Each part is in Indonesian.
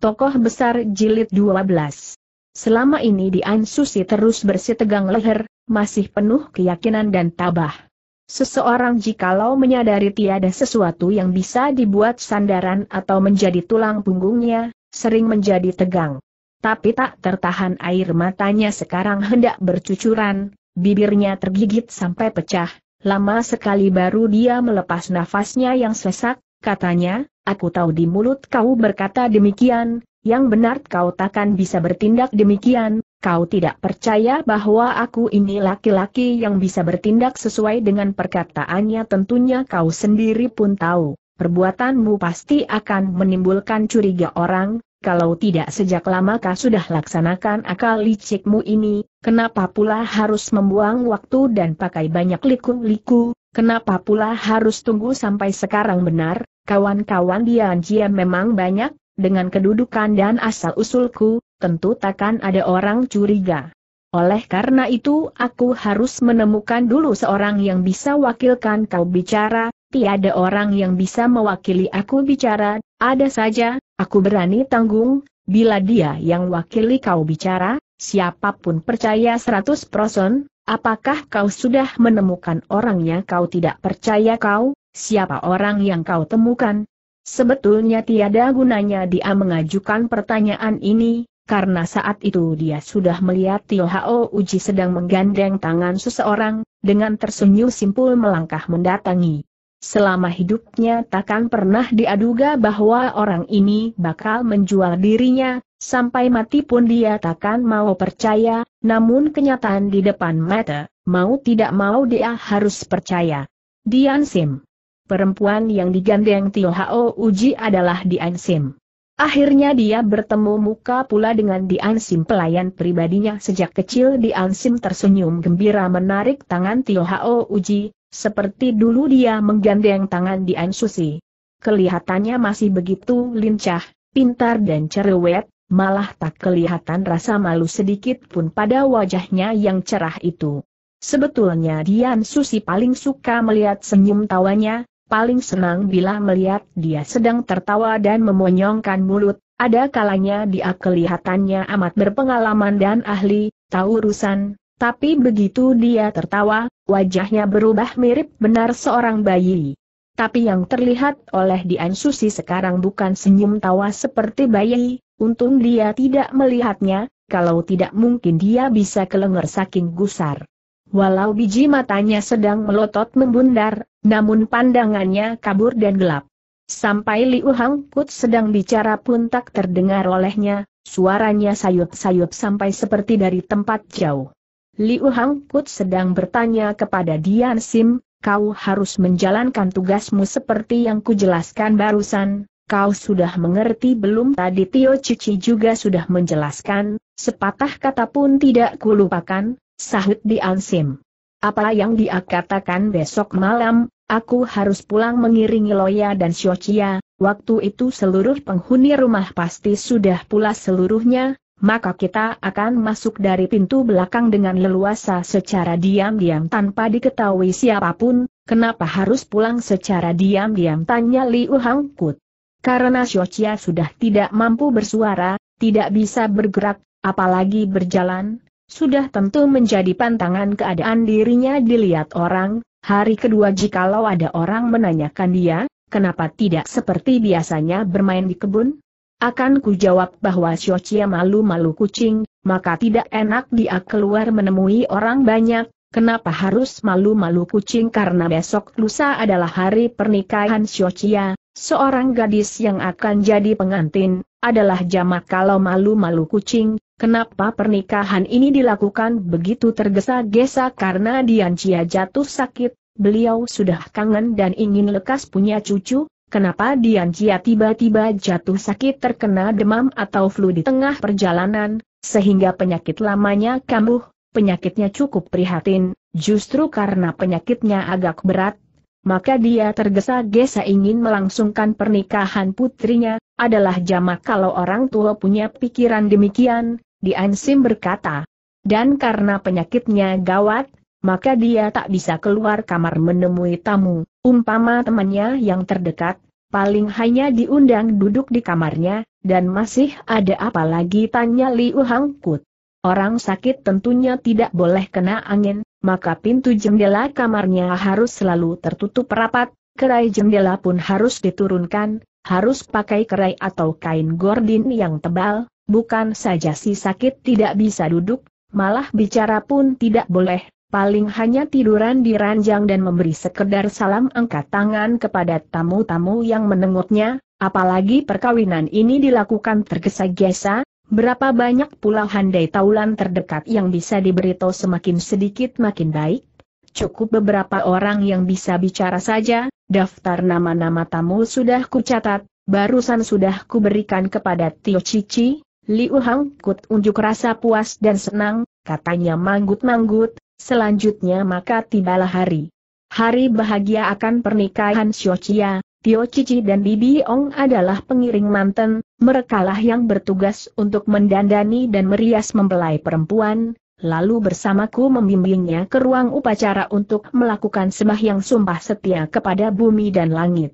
Tokoh Besar Jilid 12 Selama ini Dian Susi terus bersitegang leher, masih penuh keyakinan dan tabah. Seseorang jikalau menyadari tiada sesuatu yang bisa dibuat sandaran atau menjadi tulang punggungnya, sering menjadi tegang. Tapi tak tertahan air matanya sekarang hendak bercucuran, bibirnya tergigit sampai pecah, lama sekali baru dia melepas nafasnya yang sesak, katanya, Aku tahu di mulut kau berkata demikian, yang benar kau takkan bisa bertindak demikian, kau tidak percaya bahwa aku ini laki-laki yang bisa bertindak sesuai dengan perkataannya tentunya kau sendiri pun tahu, perbuatanmu pasti akan menimbulkan curiga orang, kalau tidak sejak lama kau sudah laksanakan akal licikmu ini, kenapa pula harus membuang waktu dan pakai banyak liku-liku, Kenapa pula harus tunggu sampai sekarang benar, kawan-kawan Dian Jia memang banyak, dengan kedudukan dan asal-usulku, tentu takkan ada orang curiga. Oleh karena itu aku harus menemukan dulu seorang yang bisa wakilkan kau bicara, tiada orang yang bisa mewakili aku bicara, ada saja, aku berani tanggung, bila dia yang wakili kau bicara, siapapun percaya seratus proson, apakah kau sudah menemukan orangnya kau tidak percaya kau, siapa orang yang kau temukan? Sebetulnya tiada gunanya dia mengajukan pertanyaan ini, karena saat itu dia sudah melihat Tio Hao Uji sedang menggandeng tangan seseorang, dengan tersenyum simpul melangkah mendatangi. Selama hidupnya takkan pernah diaduga bahwa orang ini bakal menjual dirinya, sampai mati pun dia takkan mau percaya, namun kenyataan di depan mata, mau tidak mau dia harus percaya. Dian Sim Perempuan yang digandeng Tio Hao Uji adalah Dian Sim. Akhirnya dia bertemu muka pula dengan Dian Sim pelayan pribadinya sejak kecil Dian Sim tersenyum gembira menarik tangan Tio Hao Uji, seperti dulu dia menggandeng tangan Dian Susi. Kelihatannya masih begitu lincah, pintar dan cerewet, malah tak kelihatan rasa malu sedikit pun pada wajahnya yang cerah itu. Sebetulnya Dian Susi paling suka melihat senyum tawanya, paling senang bila melihat dia sedang tertawa dan memonyongkan mulut, ada kalanya dia kelihatannya amat berpengalaman dan ahli, tahu urusan, tapi begitu dia tertawa, wajahnya berubah mirip benar seorang bayi. Tapi yang terlihat oleh Dian Susi sekarang bukan senyum tawa seperti bayi, untung dia tidak melihatnya, kalau tidak mungkin dia bisa kelenger saking gusar. Walau biji matanya sedang melotot membundar, namun pandangannya kabur dan gelap. Sampai Liu Hang Kut sedang bicara pun tak terdengar olehnya, suaranya sayup-sayup sampai seperti dari tempat jauh. Liu Hang Kut sedang bertanya kepada Dian Sim, kau harus menjalankan tugasmu seperti yang kujelaskan barusan, kau sudah mengerti belum tadi Tio Cici juga sudah menjelaskan, sepatah kata pun tidak kulupakan, sahut di Ansim. Apa yang dia katakan besok malam, aku harus pulang mengiringi Loya dan Siocia, waktu itu seluruh penghuni rumah pasti sudah pulas seluruhnya, maka kita akan masuk dari pintu belakang dengan leluasa secara diam-diam tanpa diketahui siapapun, kenapa harus pulang secara diam-diam tanya Liu Hangkut. Karena Siocia sudah tidak mampu bersuara, tidak bisa bergerak, apalagi berjalan, sudah tentu menjadi pantangan keadaan dirinya dilihat orang, hari kedua jikalau ada orang menanyakan dia, kenapa tidak seperti biasanya bermain di kebun? Akan ku jawab bahwa Shochia malu-malu kucing, maka tidak enak dia keluar menemui orang banyak, kenapa harus malu-malu kucing karena besok lusa adalah hari pernikahan Shochia, seorang gadis yang akan jadi pengantin, adalah jamak kalau malu-malu kucing, Kenapa pernikahan ini dilakukan begitu tergesa-gesa karena Dian Cia jatuh sakit, beliau sudah kangen dan ingin lekas punya cucu, kenapa Dian Cia tiba-tiba jatuh sakit terkena demam atau flu di tengah perjalanan, sehingga penyakit lamanya kambuh, penyakitnya cukup prihatin, justru karena penyakitnya agak berat, maka dia tergesa-gesa ingin melangsungkan pernikahan putrinya, adalah jamak kalau orang tua punya pikiran demikian, Diansim berkata. Dan karena penyakitnya gawat, maka dia tak bisa keluar kamar menemui tamu, umpama temannya yang terdekat, paling hanya diundang duduk di kamarnya, dan masih ada apa lagi tanya Liu Hangkut. Orang sakit tentunya tidak boleh kena angin, maka pintu jendela kamarnya harus selalu tertutup rapat, kerai jendela pun harus diturunkan, harus pakai kerai atau kain gordin yang tebal, Bukan saja si sakit tidak bisa duduk, malah bicara pun tidak boleh, paling hanya tiduran di ranjang dan memberi sekedar salam angkat tangan kepada tamu-tamu yang menengoknya, apalagi perkawinan ini dilakukan tergesa-gesa, berapa banyak pula handai taulan terdekat yang bisa diberitahu semakin sedikit makin baik. Cukup beberapa orang yang bisa bicara saja, daftar nama-nama tamu sudah kucatat, barusan sudah kuberikan kepada Tio Cici, Liu Hang Kut unjuk rasa puas dan senang, katanya manggut-manggut, selanjutnya maka tibalah hari. Hari bahagia akan pernikahan Chia, Tio Cici dan Bibi Ong adalah pengiring manten, merekalah yang bertugas untuk mendandani dan merias membelai perempuan, lalu bersamaku membimbingnya ke ruang upacara untuk melakukan sembahyang sumpah setia kepada bumi dan langit.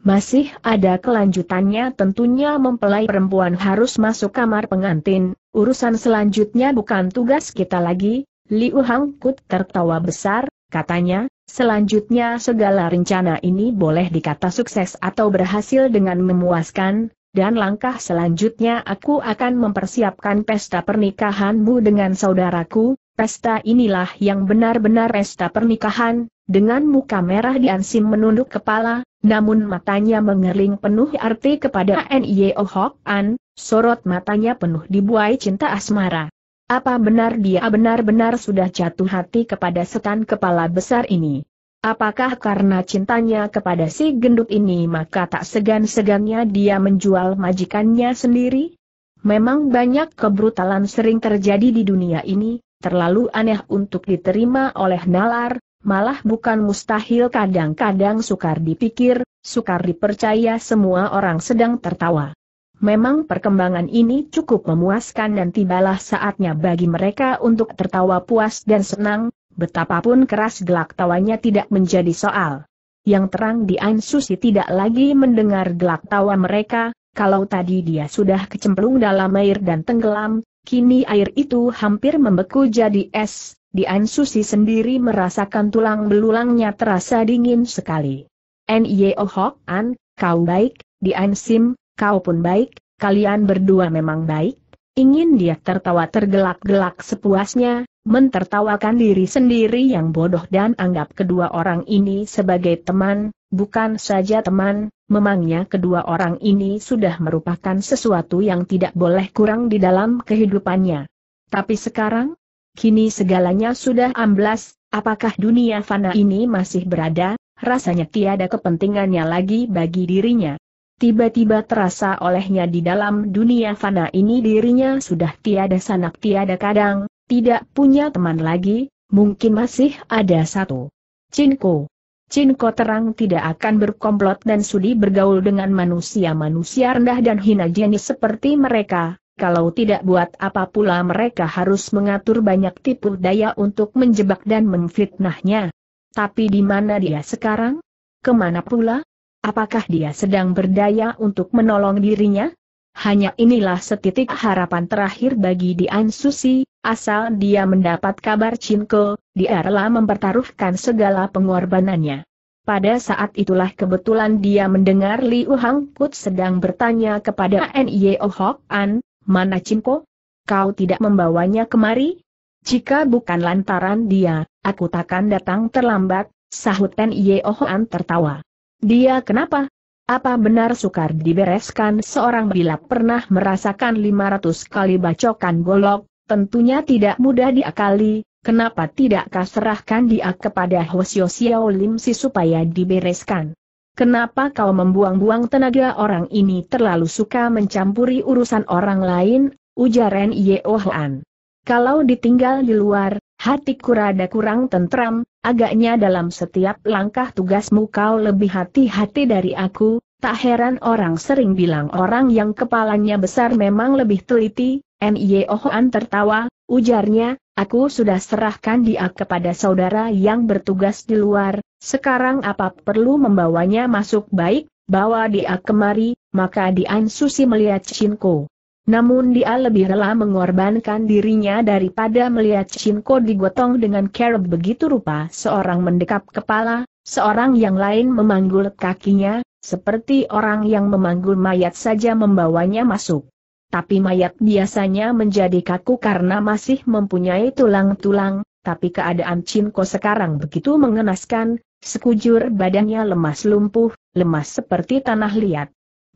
Masih ada kelanjutannya tentunya mempelai perempuan harus masuk kamar pengantin, urusan selanjutnya bukan tugas kita lagi, Liu Hangkut tertawa besar, katanya, selanjutnya segala rencana ini boleh dikata sukses atau berhasil dengan memuaskan, dan langkah selanjutnya aku akan mempersiapkan pesta pernikahanmu dengan saudaraku, pesta inilah yang benar-benar pesta pernikahan, dengan muka merah Diansim menunduk kepala, namun matanya mengerling penuh arti kepada N.I.O. Oh Hok An, sorot matanya penuh dibuai cinta asmara. Apa benar dia benar-benar sudah jatuh hati kepada setan kepala besar ini? Apakah karena cintanya kepada si gendut ini maka tak segan-segannya dia menjual majikannya sendiri? Memang banyak kebrutalan sering terjadi di dunia ini, terlalu aneh untuk diterima oleh nalar, Malah bukan mustahil kadang-kadang sukar dipikir, sukar dipercaya semua orang sedang tertawa. Memang perkembangan ini cukup memuaskan dan tibalah saatnya bagi mereka untuk tertawa puas dan senang, betapapun keras gelak tawanya tidak menjadi soal. Yang terang di Ansusi tidak lagi mendengar gelak tawa mereka, kalau tadi dia sudah kecemplung dalam air dan tenggelam, kini air itu hampir membeku jadi es, Dian Susi sendiri merasakan tulang belulangnya terasa dingin sekali. N.Y.O. Hok An, kau baik, Dian Sim, kau pun baik, kalian berdua memang baik. Ingin dia tertawa tergelak-gelak sepuasnya, mentertawakan diri sendiri yang bodoh dan anggap kedua orang ini sebagai teman, bukan saja teman, memangnya kedua orang ini sudah merupakan sesuatu yang tidak boleh kurang di dalam kehidupannya. Tapi sekarang, Kini segalanya sudah amblas, apakah dunia fana ini masih berada? Rasanya tiada kepentingannya lagi bagi dirinya. Tiba-tiba terasa olehnya di dalam dunia fana ini dirinya sudah tiada sanak tiada kadang, tidak punya teman lagi, mungkin masih ada satu. Cinko. Cinko terang tidak akan berkomplot dan sudi bergaul dengan manusia-manusia rendah dan hina jenis seperti mereka, kalau tidak buat apa pula mereka harus mengatur banyak tipu daya untuk menjebak dan memfitnahnya. Tapi di mana dia sekarang? Kemana pula? Apakah dia sedang berdaya untuk menolong dirinya? Hanya inilah setitik harapan terakhir bagi Dian Susi, asal dia mendapat kabar Cinko, dia rela mempertaruhkan segala pengorbanannya. Pada saat itulah kebetulan dia mendengar Liu Hang Kut sedang bertanya kepada Nye Hok An, Mana Cimko? Kau tidak membawanya kemari? Jika bukan lantaran dia, aku takkan datang terlambat, sahut Ten Yeohoan tertawa. Dia kenapa? Apa benar sukar dibereskan seorang bila pernah merasakan 500 kali bacokan golok, tentunya tidak mudah diakali, kenapa tidakkah serahkan dia kepada Hwasyo Xiao Lim Si supaya dibereskan? Kenapa kau membuang-buang tenaga orang ini terlalu suka mencampuri urusan orang lain, ujar Ren Yeohan. Kalau ditinggal di luar, hatiku rada kurang tentram, agaknya dalam setiap langkah tugasmu kau lebih hati-hati dari aku, tak heran orang sering bilang orang yang kepalanya besar memang lebih teliti, M.Y. Ohoan tertawa, Ujarnya, aku sudah serahkan dia kepada saudara yang bertugas di luar, sekarang apa perlu membawanya masuk baik, bawa dia kemari, maka Dian Susi melihat shinko. Namun dia lebih rela mengorbankan dirinya daripada melihat shinko digotong dengan kerb begitu rupa seorang mendekap kepala, seorang yang lain memanggul kakinya, seperti orang yang memanggul mayat saja membawanya masuk tapi mayat biasanya menjadi kaku karena masih mempunyai tulang-tulang, tapi keadaan Cinko sekarang begitu mengenaskan, sekujur badannya lemas lumpuh, lemas seperti tanah liat.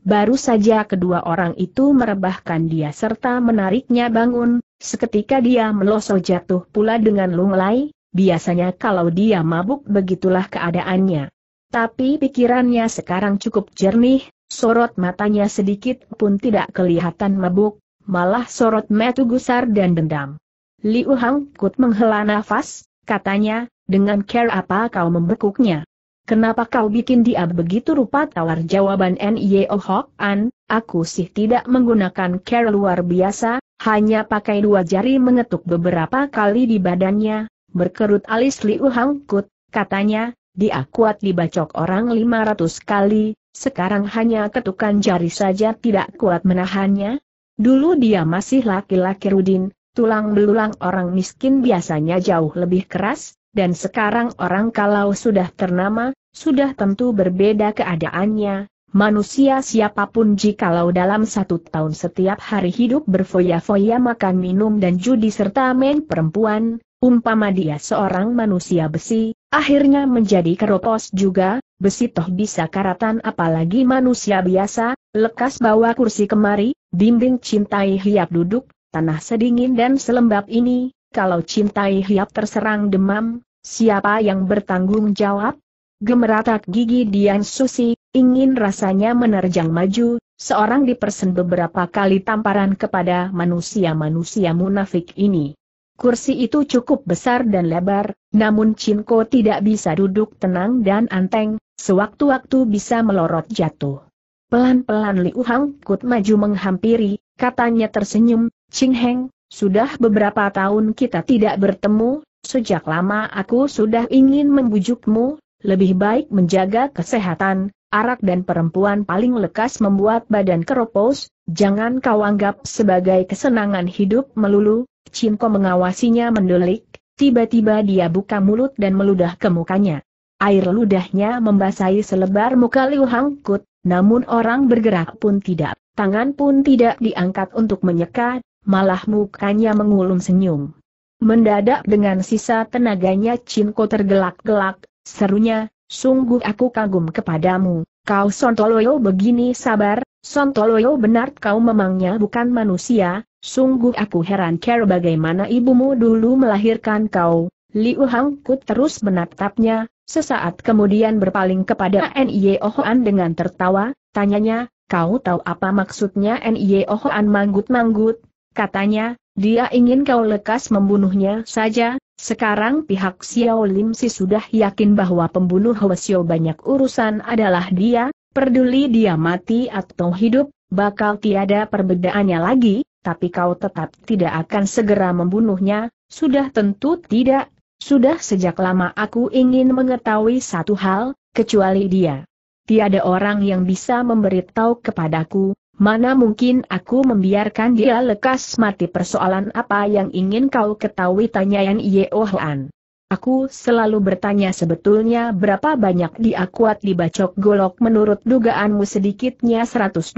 Baru saja kedua orang itu merebahkan dia serta menariknya bangun, seketika dia melosok jatuh pula dengan lunglai, biasanya kalau dia mabuk begitulah keadaannya. Tapi pikirannya sekarang cukup jernih, sorot matanya sedikit pun tidak kelihatan mabuk, malah sorot metu gusar dan dendam. Liu Hang Kut menghela nafas, katanya, dengan care apa kau membekuknya? Kenapa kau bikin dia begitu rupa tawar jawaban N.Y.O. Oh Hok An, aku sih tidak menggunakan care luar biasa, hanya pakai dua jari mengetuk beberapa kali di badannya, berkerut alis Liu Hang Kut, katanya, dia kuat dibacok orang 500 kali, sekarang hanya ketukan jari saja tidak kuat menahannya. Dulu dia masih laki-laki Rudin, tulang belulang orang miskin biasanya jauh lebih keras, dan sekarang orang kalau sudah ternama, sudah tentu berbeda keadaannya, Manusia siapapun jikalau dalam satu tahun setiap hari hidup berfoya-foya makan minum dan judi serta main perempuan, umpama dia seorang manusia besi, Akhirnya menjadi keropos juga, besi toh bisa karatan apalagi manusia biasa, lekas bawa kursi kemari, bimbing cintai hiap duduk, tanah sedingin dan selembab ini, kalau cintai hiap terserang demam, siapa yang bertanggung jawab? Gemeratak gigi Dian Susi, ingin rasanya menerjang maju, seorang dipersen beberapa kali tamparan kepada manusia-manusia munafik ini. Kursi itu cukup besar dan lebar, namun Cinko tidak bisa duduk tenang dan anteng, sewaktu-waktu bisa melorot jatuh. Pelan-pelan Liu Hang Kut maju menghampiri, katanya tersenyum, Ching Heng, sudah beberapa tahun kita tidak bertemu, sejak lama aku sudah ingin membujukmu, lebih baik menjaga kesehatan, arak dan perempuan paling lekas membuat badan keropos, jangan kau anggap sebagai kesenangan hidup melulu, Cinko mengawasinya mendelik, tiba-tiba dia buka mulut dan meludah ke mukanya. Air ludahnya membasahi selebar muka Liu Hangkut, namun orang bergerak pun tidak, tangan pun tidak diangkat untuk menyeka, malah mukanya mengulum senyum. Mendadak dengan sisa tenaganya Cinko tergelak-gelak, serunya, Sungguh aku kagum kepadamu, kau Sontoloyo begini sabar, Sontoloyo benar kau memangnya bukan manusia, sungguh aku heran care bagaimana ibumu dulu melahirkan kau. Liu Hangkut terus menatapnya, sesaat kemudian berpaling kepada Nye Ohoan dengan tertawa, tanyanya, kau tahu apa maksudnya Nye Ohoan manggut-manggut? Katanya, dia ingin kau lekas membunuhnya saja, sekarang pihak Xiao Lim Si sudah yakin bahwa pembunuh Hwasyo banyak urusan adalah dia, Perduli dia mati atau hidup, bakal tiada perbedaannya lagi, tapi kau tetap tidak akan segera membunuhnya, sudah tentu tidak, sudah sejak lama aku ingin mengetahui satu hal, kecuali dia. Tiada orang yang bisa memberitahu kepadaku, Mana mungkin aku membiarkan dia lekas mati persoalan apa yang ingin kau ketahui tanya Oh Yeohan. Aku selalu bertanya sebetulnya berapa banyak dia kuat di bacok golok menurut dugaanmu sedikitnya 120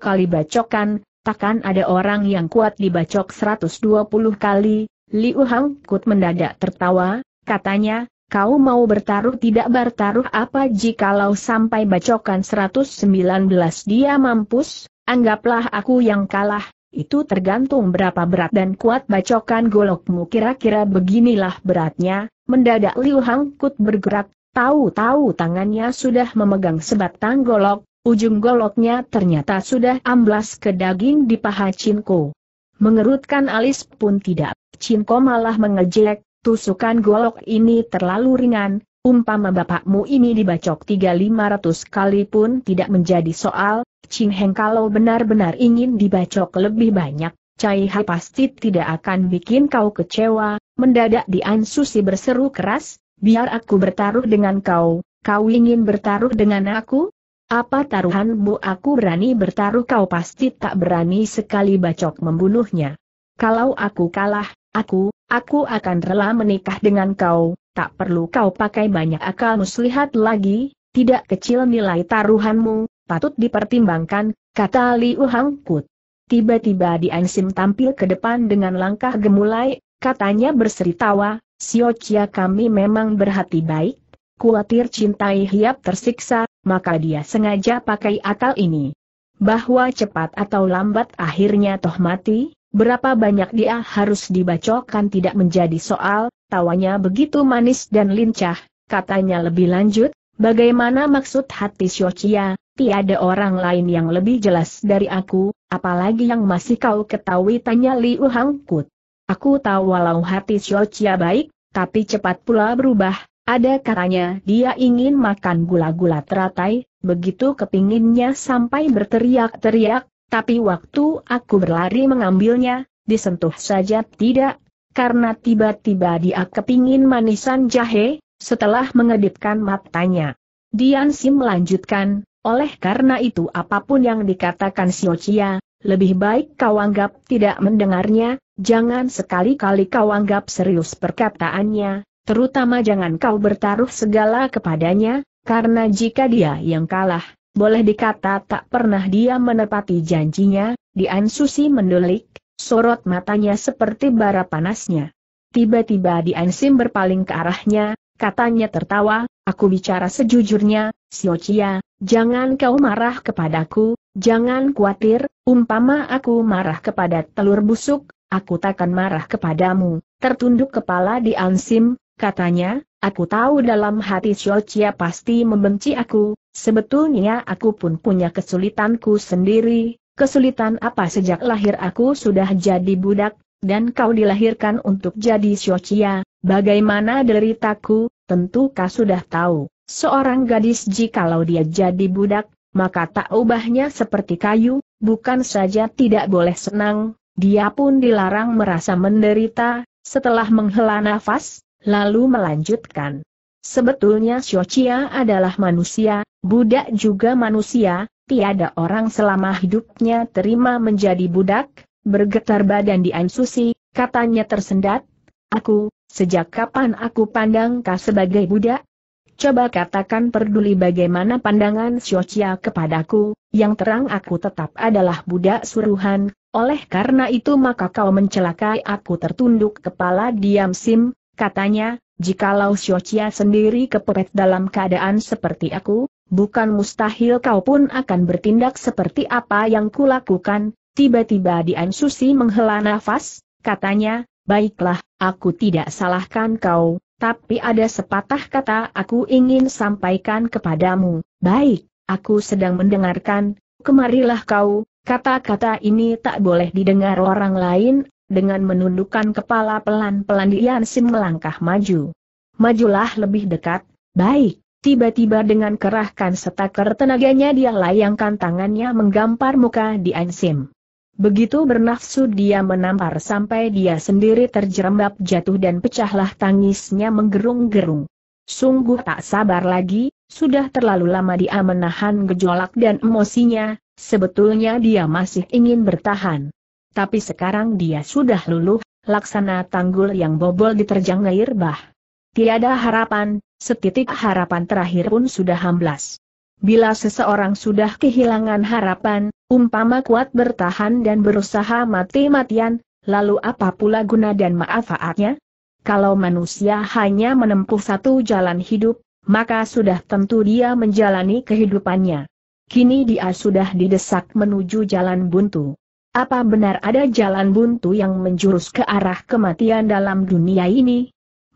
kali bacokan, takkan ada orang yang kuat di bacok 120 kali, Liu Hang Kut mendadak tertawa, katanya, Kau mau bertaruh tidak bertaruh apa jikalau sampai bacokan 119 dia mampus, anggaplah aku yang kalah, itu tergantung berapa berat dan kuat bacokan golokmu kira-kira beginilah beratnya, mendadak Liu Hang Hangkut bergerak, tahu-tahu tangannya sudah memegang sebatang golok, ujung goloknya ternyata sudah amblas ke daging di paha Cinko. Mengerutkan alis pun tidak, Cinko malah mengejek, Tusukan golok ini terlalu ringan, umpama bapakmu ini dibacok tiga lima ratus kali pun tidak menjadi soal, Ching Heng kalau benar-benar ingin dibacok lebih banyak, Cai Hai pasti tidak akan bikin kau kecewa, mendadak Di An Susi berseru keras, biar aku bertaruh dengan kau, kau ingin bertaruh dengan aku? Apa taruhanmu aku berani bertaruh kau pasti tak berani sekali bacok membunuhnya. Kalau aku kalah, Aku, aku akan rela menikah dengan kau, tak perlu kau pakai banyak akal muslihat lagi, tidak kecil nilai taruhanmu, patut dipertimbangkan, kata Liu Hangkut. Tiba-tiba di Sim tampil ke depan dengan langkah gemulai, katanya berseri tawa, Sio Chia kami memang berhati baik, kuatir cintai hiap tersiksa, maka dia sengaja pakai akal ini. Bahwa cepat atau lambat akhirnya toh mati, Berapa banyak dia harus dibacokkan tidak menjadi soal, tawanya begitu manis dan lincah, katanya lebih lanjut, bagaimana maksud hati Shochia, tiada orang lain yang lebih jelas dari aku, apalagi yang masih kau ketahui tanya Liu Hangkut. Aku tahu walau hati Shochia baik, tapi cepat pula berubah, ada katanya dia ingin makan gula-gula teratai, begitu kepinginnya sampai berteriak-teriak, tapi waktu aku berlari mengambilnya, disentuh saja tidak, karena tiba-tiba dia kepingin manisan jahe, setelah mengedipkan matanya. Dian Sim melanjutkan, oleh karena itu apapun yang dikatakan Sio Chia, lebih baik kau anggap tidak mendengarnya, jangan sekali-kali kau anggap serius perkataannya, terutama jangan kau bertaruh segala kepadanya, karena jika dia yang kalah, boleh dikata tak pernah dia menepati janjinya, Dian Susi mendelik, sorot matanya seperti bara panasnya. Tiba-tiba Dian Sim berpaling ke arahnya, katanya tertawa, aku bicara sejujurnya, Siocia, jangan kau marah kepadaku, jangan khawatir, umpama aku marah kepada telur busuk, aku takkan marah kepadamu. Tertunduk kepala Dian Sim, katanya, aku tahu dalam hati Siocia pasti membenci aku, Sebetulnya aku pun punya kesulitanku sendiri, kesulitan apa sejak lahir aku sudah jadi budak, dan kau dilahirkan untuk jadi syocia, bagaimana deritaku, tentu kau sudah tahu. Seorang gadis jikalau dia jadi budak, maka tak ubahnya seperti kayu, bukan saja tidak boleh senang, dia pun dilarang merasa menderita, setelah menghela nafas, lalu melanjutkan. Sebetulnya Chia adalah manusia, budak juga manusia, tiada orang selama hidupnya terima menjadi budak, bergetar badan di Ansusi, katanya tersendat, aku, sejak kapan aku pandang kau sebagai budak? Coba katakan peduli bagaimana pandangan Siocia kepadaku, yang terang aku tetap adalah budak suruhan, oleh karena itu maka kau mencelakai aku tertunduk kepala diam Sim, katanya, jikalau Siocia sendiri kepepet dalam keadaan seperti aku, bukan mustahil kau pun akan bertindak seperti apa yang kulakukan, tiba-tiba Dian Susi menghela nafas, katanya, baiklah, aku tidak salahkan kau, tapi ada sepatah kata aku ingin sampaikan kepadamu, baik, aku sedang mendengarkan, kemarilah kau, kata-kata ini tak boleh didengar orang lain, dengan menundukkan kepala pelan-pelan Dian Sim melangkah maju. Majulah lebih dekat, baik, Tiba-tiba dengan kerahkan setaker tenaganya dia layangkan tangannya menggampar muka di Ansim. Begitu bernafsu dia menampar sampai dia sendiri terjerembab jatuh dan pecahlah tangisnya menggerung-gerung. Sungguh tak sabar lagi, sudah terlalu lama dia menahan gejolak dan emosinya, sebetulnya dia masih ingin bertahan. Tapi sekarang dia sudah luluh, laksana tanggul yang bobol diterjang air bah. Tiada harapan, setitik harapan terakhir pun sudah hamblas. Bila seseorang sudah kehilangan harapan, umpama kuat bertahan dan berusaha mati-matian, lalu apa pula guna dan manfaatnya? Kalau manusia hanya menempuh satu jalan hidup, maka sudah tentu dia menjalani kehidupannya. Kini dia sudah didesak menuju jalan buntu. Apa benar ada jalan buntu yang menjurus ke arah kematian dalam dunia ini?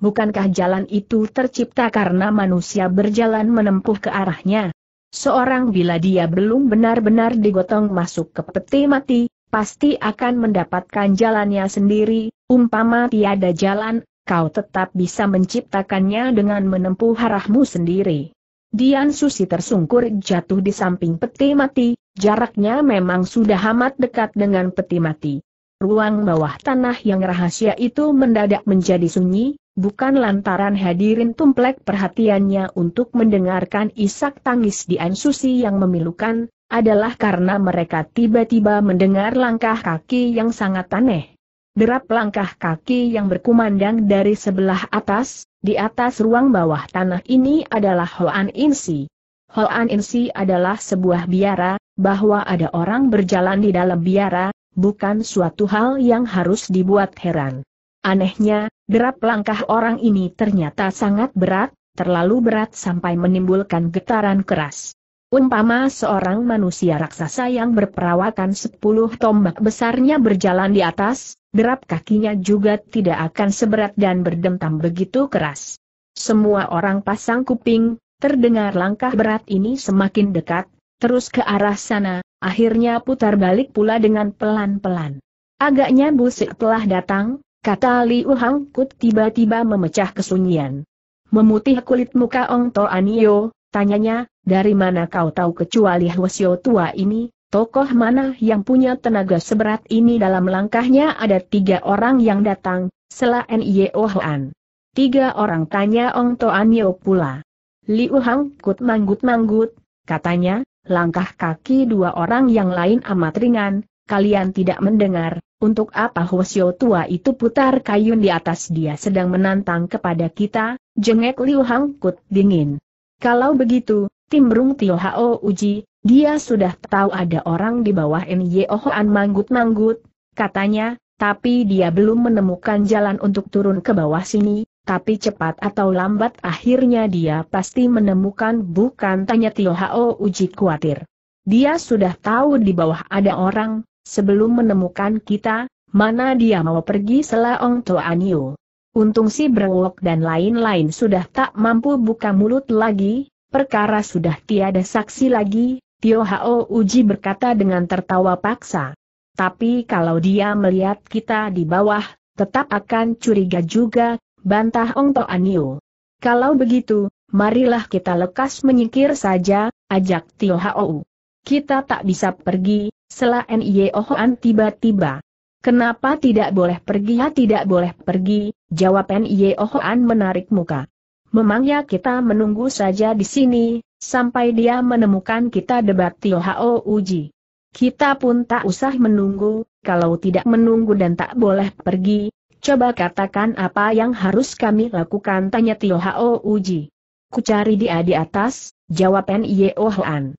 Bukankah jalan itu tercipta karena manusia berjalan menempuh ke arahnya? Seorang bila dia belum benar-benar digotong masuk ke peti mati, pasti akan mendapatkan jalannya sendiri, umpama tiada jalan, kau tetap bisa menciptakannya dengan menempuh arahmu sendiri. Dian Susi tersungkur jatuh di samping peti mati, jaraknya memang sudah amat dekat dengan peti mati. Ruang bawah tanah yang rahasia itu mendadak menjadi sunyi, bukan lantaran hadirin tumplek perhatiannya untuk mendengarkan isak tangis di Ansusi yang memilukan, adalah karena mereka tiba-tiba mendengar langkah kaki yang sangat aneh. Derap langkah kaki yang berkumandang dari sebelah atas, di atas ruang bawah tanah ini adalah Hoan Insi. Hoan Insi adalah sebuah biara, bahwa ada orang berjalan di dalam biara, bukan suatu hal yang harus dibuat heran. Anehnya, derap langkah orang ini ternyata sangat berat, terlalu berat sampai menimbulkan getaran keras. Umpama seorang manusia raksasa yang berperawakan sepuluh tombak besarnya berjalan di atas, derap kakinya juga tidak akan seberat dan berdentam begitu keras. Semua orang pasang kuping, terdengar langkah berat ini semakin dekat, terus ke arah sana, akhirnya putar balik pula dengan pelan-pelan. Agaknya busik telah datang, Kata Uhang Kut tiba-tiba memecah kesunyian. Memutih kulit muka Ong To Anio, tanyanya, dari mana kau tahu kecuali Hwasyo tua ini, tokoh mana yang punya tenaga seberat ini dalam langkahnya ada tiga orang yang datang, selain Nio oh Hoan. Tiga orang tanya Ong To Anio pula. Uhang Kut manggut-manggut, katanya, langkah kaki dua orang yang lain amat ringan, kalian tidak mendengar, untuk apa Hwasyo tua itu putar kayun di atas dia sedang menantang kepada kita, jengek Liu Hang Hangkut dingin. Kalau begitu, timbrung Tio Hao Uji, dia sudah tahu ada orang di bawah Hoan oh manggut-manggut, katanya, tapi dia belum menemukan jalan untuk turun ke bawah sini, tapi cepat atau lambat akhirnya dia pasti menemukan bukan tanya Tio Hao Uji khawatir. Dia sudah tahu di bawah ada orang, Sebelum menemukan kita, mana dia mau pergi selaong Toanio. Untung si Brewok dan lain-lain sudah tak mampu buka mulut lagi, perkara sudah tiada saksi lagi, Tio Hao Uji berkata dengan tertawa paksa. Tapi kalau dia melihat kita di bawah, tetap akan curiga juga, bantah Ong Anio. Kalau begitu, marilah kita lekas menyingkir saja, ajak Tio Hao. Kita tak bisa pergi, Sela Nyeohoan tiba-tiba. Kenapa tidak boleh pergi ya tidak boleh pergi, jawab Nyeohoan menarik muka. Memangnya kita menunggu saja di sini, sampai dia menemukan kita debat Tio Hao Uji. Kita pun tak usah menunggu, kalau tidak menunggu dan tak boleh pergi, coba katakan apa yang harus kami lakukan tanya Tio Hao Uji. Ku cari dia di atas, jawab Nyeohoan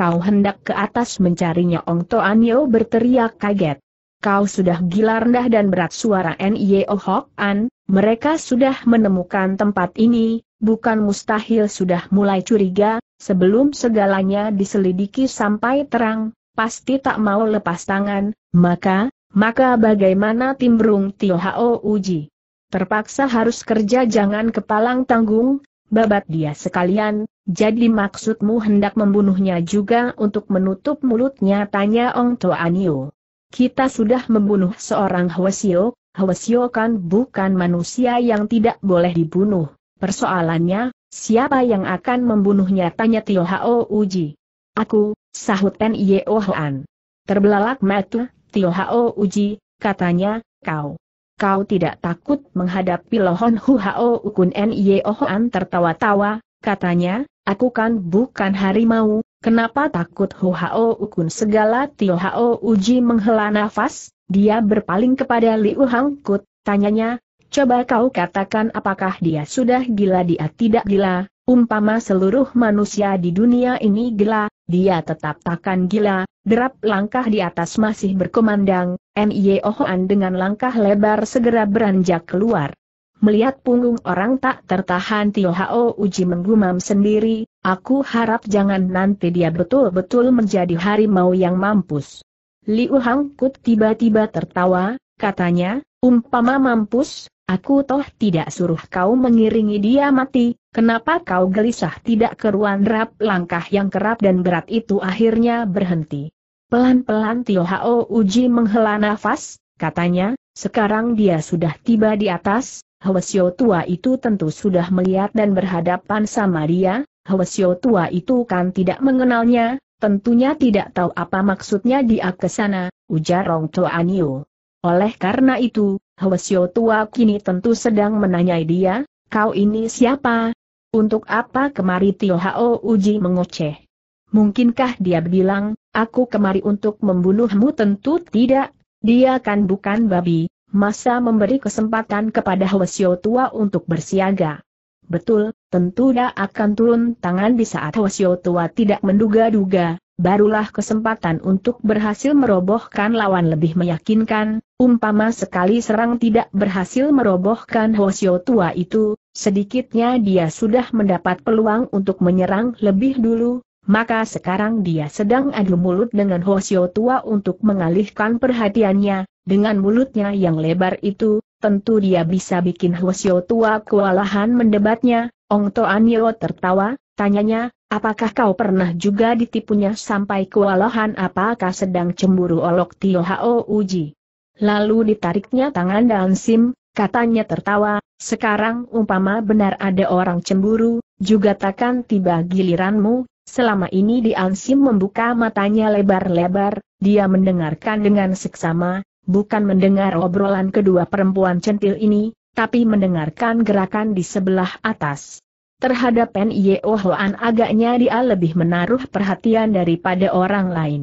kau hendak ke atas mencarinya Ong Yeo berteriak kaget. Kau sudah gila rendah dan berat suara N.I.O. Hok An, mereka sudah menemukan tempat ini, bukan mustahil sudah mulai curiga, sebelum segalanya diselidiki sampai terang, pasti tak mau lepas tangan, maka, maka bagaimana timbrung Tio Hao Uji? Terpaksa harus kerja jangan kepalang tanggung, babat dia sekalian, jadi maksudmu hendak membunuhnya juga untuk menutup mulutnya tanya Ong Toanio. Kita sudah membunuh seorang Hwasio, Hwasio kan bukan manusia yang tidak boleh dibunuh. Persoalannya, siapa yang akan membunuhnya tanya Tio Hao Uji. Aku, sahut N.I.O. Hoan. Terbelalak mata, Tio Hao Uji, katanya, kau. Kau tidak takut menghadapi Lohon hao Ukun Nyeohoan tertawa-tawa, katanya, aku kan bukan harimau, kenapa takut hu hao Ukun segala hao Uji menghela nafas, dia berpaling kepada Liu Hangkut, tanyanya, coba kau katakan apakah dia sudah gila dia tidak gila, umpama seluruh manusia di dunia ini gila, dia tetap takkan gila, derap langkah di atas masih berkemandang, Nie Ohoan dengan langkah lebar segera beranjak keluar. Melihat punggung orang tak tertahan Tio Hao Uji menggumam sendiri, aku harap jangan nanti dia betul-betul menjadi harimau yang mampus. Liu Kut tiba-tiba tertawa, katanya, umpama mampus, aku toh tidak suruh kau mengiringi dia mati, kenapa kau gelisah tidak keruan rap langkah yang kerap dan berat itu akhirnya berhenti. Pelan-pelan Tio Hao Uji menghela nafas, katanya, sekarang dia sudah tiba di atas, Hwasyo tua itu tentu sudah melihat dan berhadapan sama dia, Hwasyo tua itu kan tidak mengenalnya, tentunya tidak tahu apa maksudnya dia ke sana, ujar Rong Anio. Oleh karena itu, Hwasyo tua kini tentu sedang menanyai dia, kau ini siapa? Untuk apa kemari Tio Hao Uji mengoceh? Mungkinkah dia bilang, aku kemari untuk membunuhmu tentu tidak, dia kan bukan babi, masa memberi kesempatan kepada Hwasyo tua untuk bersiaga. Betul, tentu dia akan turun tangan di saat Hwasyo tua tidak menduga-duga, barulah kesempatan untuk berhasil merobohkan lawan lebih meyakinkan, umpama sekali serang tidak berhasil merobohkan Hwasyo tua itu, sedikitnya dia sudah mendapat peluang untuk menyerang lebih dulu, maka sekarang dia sedang adu mulut dengan Hosio tua untuk mengalihkan perhatiannya, dengan mulutnya yang lebar itu, tentu dia bisa bikin Hosio tua kewalahan mendebatnya, Ong Toanio tertawa, tanyanya, apakah kau pernah juga ditipunya sampai kewalahan apakah sedang cemburu olok Tio Hao Uji? Lalu ditariknya tangan Dan Sim, katanya tertawa, sekarang umpama benar ada orang cemburu, juga takkan tiba giliranmu, Selama ini di Ansim membuka matanya lebar-lebar, dia mendengarkan dengan seksama, bukan mendengar obrolan kedua perempuan centil ini, tapi mendengarkan gerakan di sebelah atas. Terhadap N.Y.O. Hoan agaknya dia lebih menaruh perhatian daripada orang lain.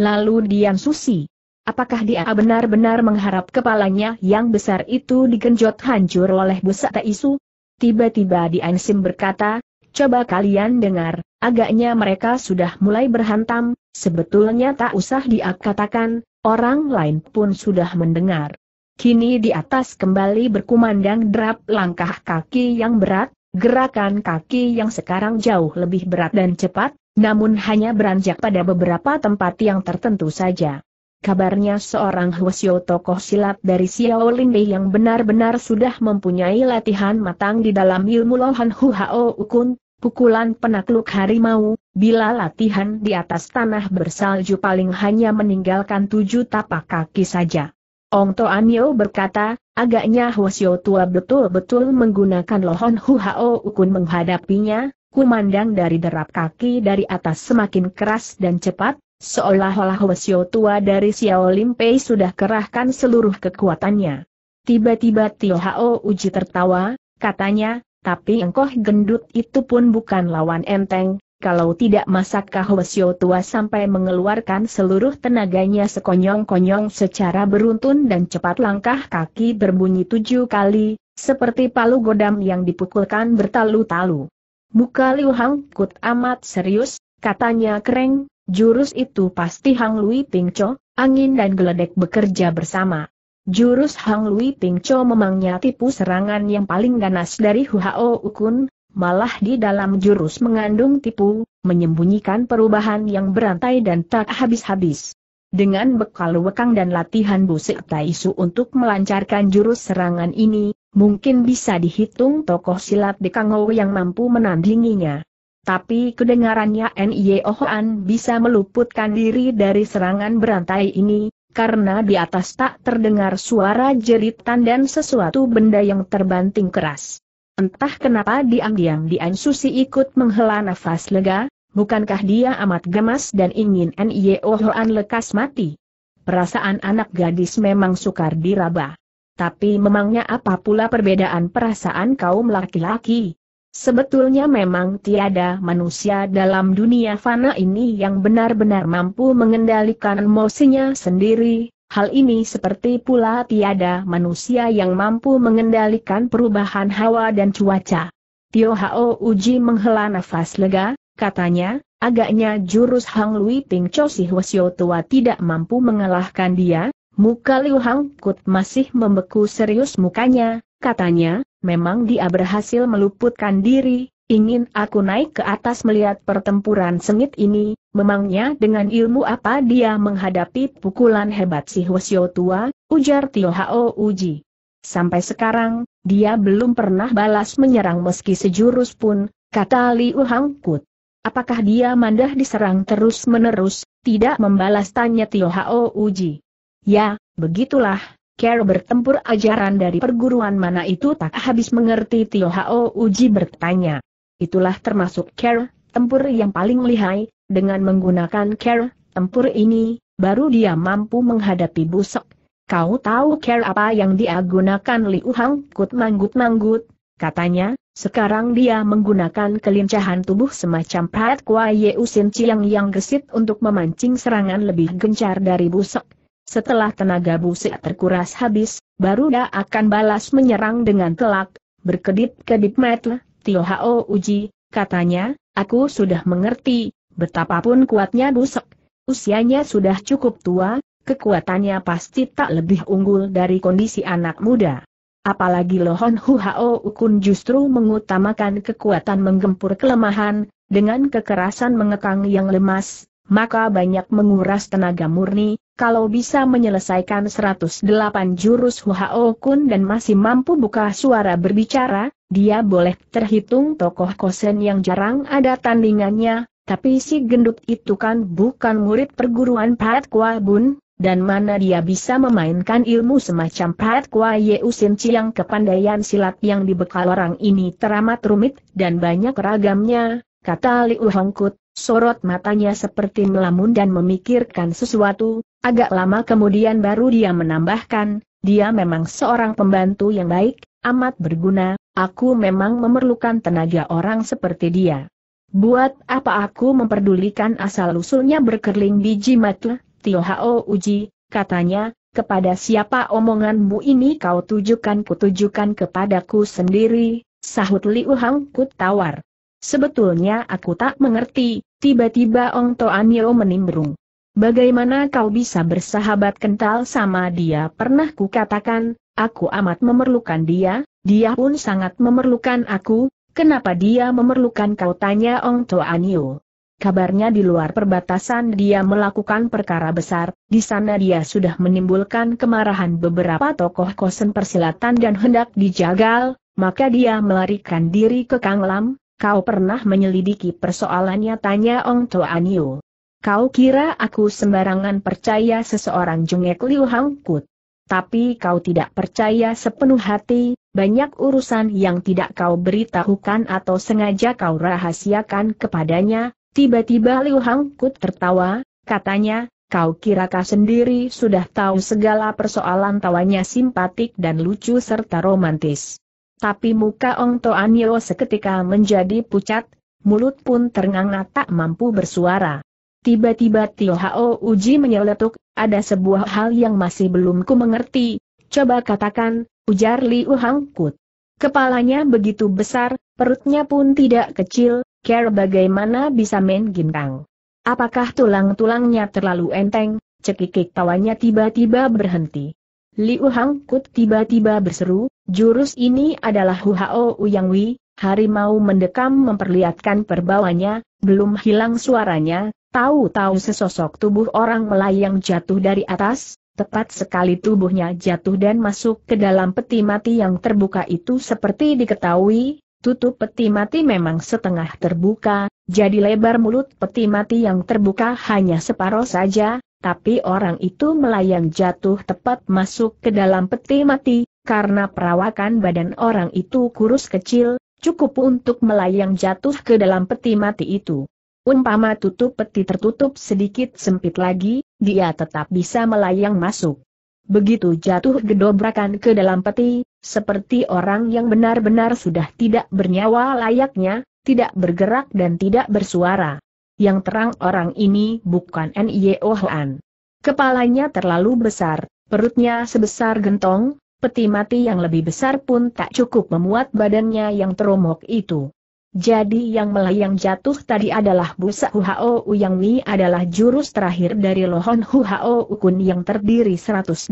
Lalu Dian Susi. Apakah dia benar-benar mengharap kepalanya yang besar itu digenjot hancur oleh busa isu? Tiba-tiba Dian Sim berkata, Coba kalian dengar, agaknya mereka sudah mulai berhantam, sebetulnya tak usah diakatakan, orang lain pun sudah mendengar. Kini di atas kembali berkumandang derap langkah kaki yang berat, gerakan kaki yang sekarang jauh lebih berat dan cepat, namun hanya beranjak pada beberapa tempat yang tertentu saja. Kabarnya seorang Hwasyo tokoh silat dari Xiaolinde yang benar-benar sudah mempunyai latihan matang di dalam ilmu Lohan Hao Ukun, pukulan penakluk harimau, bila latihan di atas tanah bersalju paling hanya meninggalkan tujuh tapak kaki saja. Ong Toanyo berkata, agaknya Hwasyo tua betul-betul menggunakan lohon Hu Hao Ukun menghadapinya, kumandang dari derap kaki dari atas semakin keras dan cepat, seolah-olah Hwasyo tua dari Xiao Limpei sudah kerahkan seluruh kekuatannya. Tiba-tiba Tio Hao Uji tertawa, katanya, tapi engkoh gendut itu pun bukan lawan enteng, kalau tidak masakkah Hwasyo tua sampai mengeluarkan seluruh tenaganya sekonyong-konyong secara beruntun dan cepat langkah kaki berbunyi tujuh kali, seperti palu godam yang dipukulkan bertalu-talu. Muka Liu Hang Kut amat serius, katanya kereng, jurus itu pasti Hang Lui Ping Cho, angin dan geledek bekerja bersama. Jurus Hang Lui Ping Cho memangnya tipu serangan yang paling ganas dari Hu Hao Ukun, malah di dalam jurus mengandung tipu, menyembunyikan perubahan yang berantai dan tak habis-habis. Dengan bekal wekang dan latihan busik Taisu untuk melancarkan jurus serangan ini, mungkin bisa dihitung tokoh silat di Kangou yang mampu menandinginya. Tapi kedengarannya Nye Ohoan bisa meluputkan diri dari serangan berantai ini, karena di atas tak terdengar suara jeritan dan sesuatu benda yang terbanting keras. Entah kenapa diam-diam Dian Susi ikut menghela nafas lega, bukankah dia amat gemas dan ingin Nio Hoan oh lekas mati? Perasaan anak gadis memang sukar diraba. Tapi memangnya apa pula perbedaan perasaan kaum laki-laki? Sebetulnya memang tiada manusia dalam dunia fana ini yang benar-benar mampu mengendalikan emosinya sendiri, hal ini seperti pula tiada manusia yang mampu mengendalikan perubahan hawa dan cuaca. Tio Hao Uji menghela nafas lega, katanya, agaknya jurus Hang Lui Ping Cho Si Tua tidak mampu mengalahkan dia, muka Liu Hang Kut masih membeku serius mukanya, katanya, memang dia berhasil meluputkan diri, ingin aku naik ke atas melihat pertempuran sengit ini, memangnya dengan ilmu apa dia menghadapi pukulan hebat si Hwasyo tua, ujar Tio Hao Uji. Sampai sekarang, dia belum pernah balas menyerang meski sejurus pun, kata Uhang Kut. Apakah dia mandah diserang terus-menerus, tidak membalas tanya Tio Hao Uji? Ya, begitulah, Care bertempur ajaran dari perguruan mana itu tak habis mengerti Tio Hao Uji bertanya. Itulah termasuk Care, tempur yang paling lihai, dengan menggunakan Care, tempur ini, baru dia mampu menghadapi busok. Kau tahu Care apa yang dia gunakan Liu Hang Kut manggut-manggut, katanya, sekarang dia menggunakan kelincahan tubuh semacam Prat Kwa Yeu Chiang yang gesit untuk memancing serangan lebih gencar dari busok. Setelah tenaga busuk terkuras habis, baru dia akan balas menyerang dengan telak, berkedip-kedip metel, Tio Hao Uji, katanya, aku sudah mengerti, betapapun kuatnya busuk. Usianya sudah cukup tua, kekuatannya pasti tak lebih unggul dari kondisi anak muda. Apalagi Lohon Hu Hao Ukun justru mengutamakan kekuatan menggempur kelemahan, dengan kekerasan mengekang yang lemas, maka banyak menguras tenaga murni, kalau bisa menyelesaikan 108 jurus Huhao Kun dan masih mampu buka suara berbicara, dia boleh terhitung tokoh kosen yang jarang ada tandingannya, tapi si gendut itu kan bukan murid perguruan Pat Kwa Bun, dan mana dia bisa memainkan ilmu semacam Pat Kwa Yeu Sin Chiang kepandaian silat yang dibekal orang ini teramat rumit dan banyak ragamnya, kata Liu Hongkut, Sorot matanya seperti melamun dan memikirkan sesuatu, agak lama kemudian baru dia menambahkan, dia memang seorang pembantu yang baik, amat berguna, aku memang memerlukan tenaga orang seperti dia. Buat apa aku memperdulikan asal-usulnya berkerling biji mata, Hao Uji, katanya, kepada siapa omonganmu ini kau tujukan kutujukan kepadaku sendiri, sahut Liu Hang kutawar. Sebetulnya aku tak mengerti, tiba-tiba Ong Toanio menimbrung. Bagaimana kau bisa bersahabat kental sama dia pernah katakan, aku amat memerlukan dia, dia pun sangat memerlukan aku, kenapa dia memerlukan kau tanya Ong Toanio. Kabarnya di luar perbatasan dia melakukan perkara besar, di sana dia sudah menimbulkan kemarahan beberapa tokoh kosen persilatan dan hendak dijagal, maka dia melarikan diri ke Kanglam, kau pernah menyelidiki persoalannya tanya Ong Toan Yu. Kau kira aku sembarangan percaya seseorang jungek Liu Hang Kut. Tapi kau tidak percaya sepenuh hati, banyak urusan yang tidak kau beritahukan atau sengaja kau rahasiakan kepadanya, tiba-tiba Liu Hang Kut tertawa, katanya, kau kira kau sendiri sudah tahu segala persoalan tawanya simpatik dan lucu serta romantis. Tapi muka Ong Toanio seketika menjadi pucat, mulut pun ternganga tak mampu bersuara. Tiba-tiba Tio Hao Uji menyeletuk, ada sebuah hal yang masih belum ku mengerti, coba katakan, ujar Liu Hangkut. Kepalanya begitu besar, perutnya pun tidak kecil, care bagaimana bisa main gintang. Apakah tulang-tulangnya terlalu enteng? Cekikik tawanya tiba-tiba berhenti. Liu Hangkut tiba-tiba berseru, jurus ini adalah Hu Hao Wei. Hari mau mendekam memperlihatkan perbawanya, belum hilang suaranya, tahu-tahu sesosok tubuh orang melayang jatuh dari atas, tepat sekali tubuhnya jatuh dan masuk ke dalam peti mati yang terbuka itu seperti diketahui, tutup peti mati memang setengah terbuka, jadi lebar mulut peti mati yang terbuka hanya separuh saja, tapi orang itu melayang jatuh tepat masuk ke dalam peti mati, karena perawakan badan orang itu kurus kecil, cukup untuk melayang jatuh ke dalam peti mati itu. Umpama tutup peti tertutup sedikit sempit lagi, dia tetap bisa melayang masuk. Begitu jatuh gedobrakan ke dalam peti, seperti orang yang benar-benar sudah tidak bernyawa layaknya, tidak bergerak dan tidak bersuara yang terang orang ini bukan N.I.O. Hoan. Kepalanya terlalu besar, perutnya sebesar gentong, peti mati yang lebih besar pun tak cukup memuat badannya yang teromok itu. Jadi yang melayang jatuh tadi adalah busa Huhao Yang Wi adalah jurus terakhir dari Lohon Huhao Ukun yang terdiri 108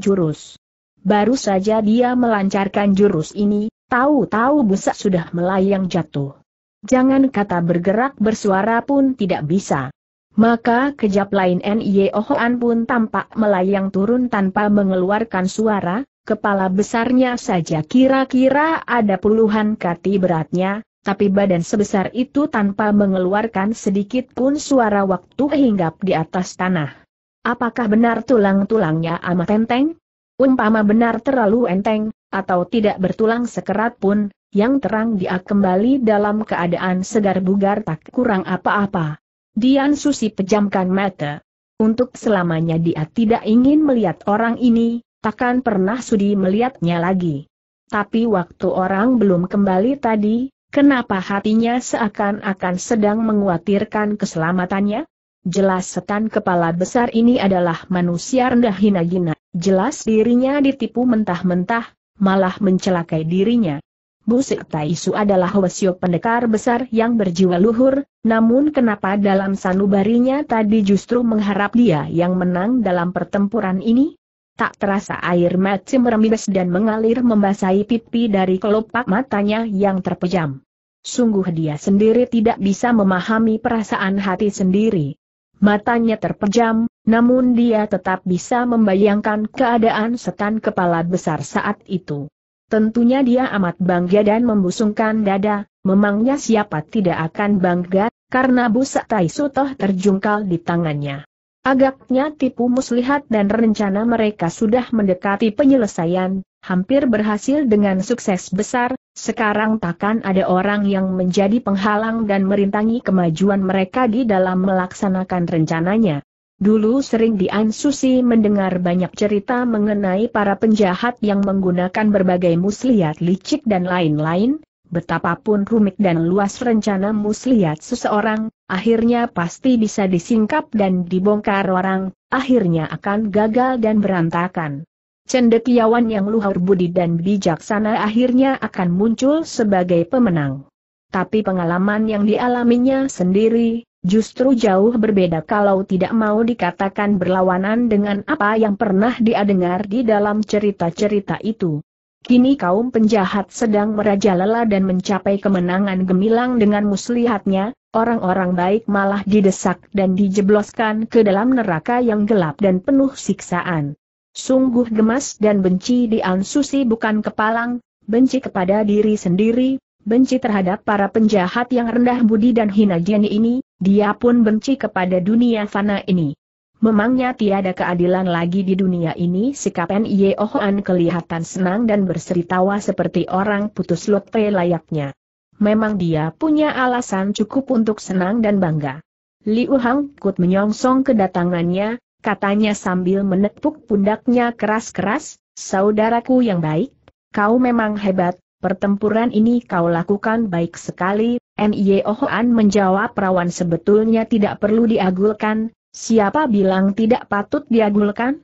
jurus. Baru saja dia melancarkan jurus ini, tahu-tahu busa sudah melayang jatuh. Jangan kata bergerak bersuara pun tidak bisa. Maka kejap lain N.Y.O. Oh pun tampak melayang turun tanpa mengeluarkan suara, kepala besarnya saja kira-kira ada puluhan kati beratnya, tapi badan sebesar itu tanpa mengeluarkan sedikit pun suara waktu hinggap di atas tanah. Apakah benar tulang-tulangnya amat enteng? Umpama benar terlalu enteng, atau tidak bertulang sekerat pun, yang terang dia kembali dalam keadaan segar bugar tak kurang apa-apa. Dian Susi pejamkan mata. Untuk selamanya dia tidak ingin melihat orang ini, takkan pernah sudi melihatnya lagi. Tapi waktu orang belum kembali tadi, kenapa hatinya seakan-akan sedang menguatirkan keselamatannya? Jelas setan kepala besar ini adalah manusia rendah hina-hina, jelas dirinya ditipu mentah-mentah, malah mencelakai dirinya. Busik Taisu adalah Wesyo pendekar besar yang berjiwa luhur, namun kenapa dalam sanubarinya tadi justru mengharap dia yang menang dalam pertempuran ini? Tak terasa air mata merembes dan mengalir membasahi pipi dari kelopak matanya yang terpejam. Sungguh dia sendiri tidak bisa memahami perasaan hati sendiri. Matanya terpejam, namun dia tetap bisa membayangkan keadaan setan kepala besar saat itu. Tentunya dia amat bangga dan membusungkan dada, memangnya siapa tidak akan bangga, karena busa Tai toh terjungkal di tangannya. Agaknya tipu muslihat dan rencana mereka sudah mendekati penyelesaian, hampir berhasil dengan sukses besar, sekarang takkan ada orang yang menjadi penghalang dan merintangi kemajuan mereka di dalam melaksanakan rencananya. Dulu sering Dian Susi mendengar banyak cerita mengenai para penjahat yang menggunakan berbagai muslihat licik dan lain-lain, betapapun rumit dan luas rencana muslihat seseorang, akhirnya pasti bisa disingkap dan dibongkar orang, akhirnya akan gagal dan berantakan. Cendekiawan yang luhur budi dan bijaksana akhirnya akan muncul sebagai pemenang. Tapi pengalaman yang dialaminya sendiri, justru jauh berbeda kalau tidak mau dikatakan berlawanan dengan apa yang pernah dia dengar di dalam cerita-cerita itu. Kini kaum penjahat sedang merajalela dan mencapai kemenangan gemilang dengan muslihatnya, orang-orang baik malah didesak dan dijebloskan ke dalam neraka yang gelap dan penuh siksaan. Sungguh gemas dan benci di Ansusi bukan kepalang, benci kepada diri sendiri, benci terhadap para penjahat yang rendah budi dan hina jeni ini, dia pun benci kepada dunia fana ini. Memangnya tiada keadilan lagi di dunia ini sikap N.I.O.H.A.N kelihatan senang dan berseritawa seperti orang putus lote layaknya. Memang dia punya alasan cukup untuk senang dan bangga. Liu Hang Kut menyongsong kedatangannya, katanya sambil menepuk pundaknya keras-keras, saudaraku yang baik, kau memang hebat, pertempuran ini kau lakukan baik sekali, Nyehoan menjawab perawan sebetulnya tidak perlu diagulkan, siapa bilang tidak patut diagulkan?